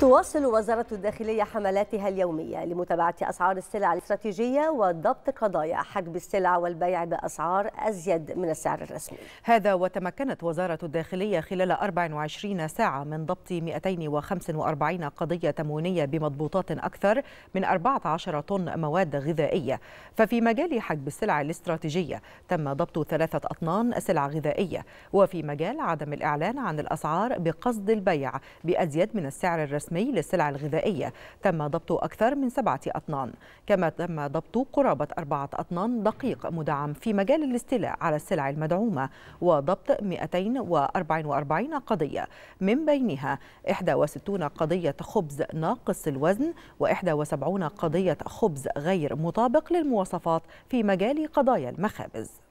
تواصل وزارة الداخلية حملاتها اليومية لمتابعة أسعار السلع الاستراتيجية وضبط قضايا حجب السلع والبيع بأسعار أزيد من السعر الرسمي هذا وتمكنت وزارة الداخلية خلال 24 ساعة من ضبط 245 قضية تموينية بمضبوطات أكثر من 14 طن مواد غذائية ففي مجال حجب السلع الاستراتيجية تم ضبط ثلاثة أطنان سلع غذائية وفي مجال عدم الإعلان عن الأسعار بقصد البيع بأزيد من السعر الرسمي الرسمي للسلع الغذائية تم ضبط أكثر من سبعة أطنان كما تم ضبط قرابة أربعة أطنان دقيق مدعم في مجال الاستيلاء على السلع المدعومة وضبط 244 قضية من بينها 61 قضية خبز ناقص الوزن و71 قضية خبز غير مطابق للمواصفات في مجال قضايا المخابز